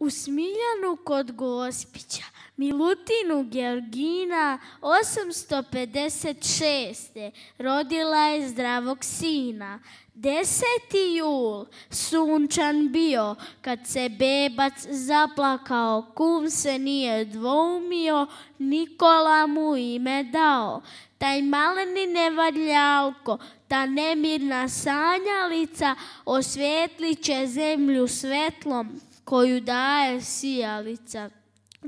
u Smiljanu kod Gospića, Milutinu Georgina 856. rodila je zdravog sina. 10. jul, sunčan bio, kad se bebac zaplakao, kum se nije dvoumio, Nikola mu ime dao. Taj maleni nevadljalko, ta nemirna sanjalica, osvetlit će zemlju svetlom, koju daje sijalica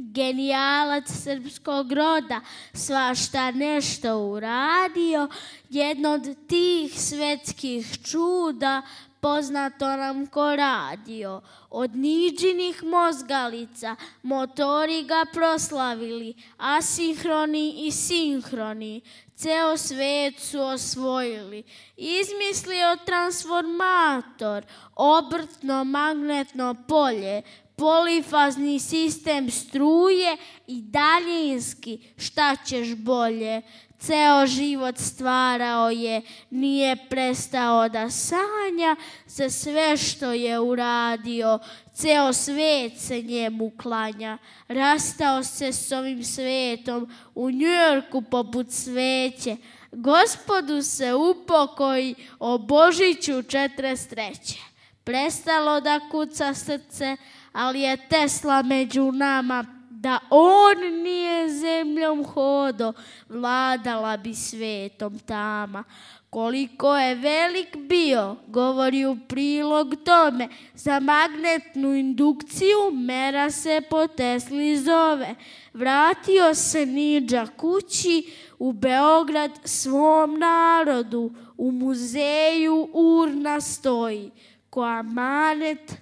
genijalac srpskog roda svašta nešto uradio. Jedno od tih svetskih čuda poznato nam ko radio. Od niđinih mozgalica motori ga proslavili, asinhroni i sinhroni. Ceo svet su osvojili. Izmislio transformator, obrtno magnetno polje, polifazni sistem struje i daljinski, šta ćeš bolje? Ceo život stvarao je, nije prestao da sanja za sve što je uradio. Ceo svet se njemu klanja. Rastao se s ovim svetom u Njujorku poput sveće. Gospodu se upokoji o Božiću četre streće prestalo da kuca srce, ali je Tesla među nama da on nije zemljom hodo, vladala bi svetom tama. Koliko je velik bio, govori u prilog tome, za magnetnu indukciju mera se po Tesli zove. Vratio se Niđa kući u Beograd svom narodu, u muzeju urna stoji. com a mallet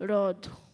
rodu.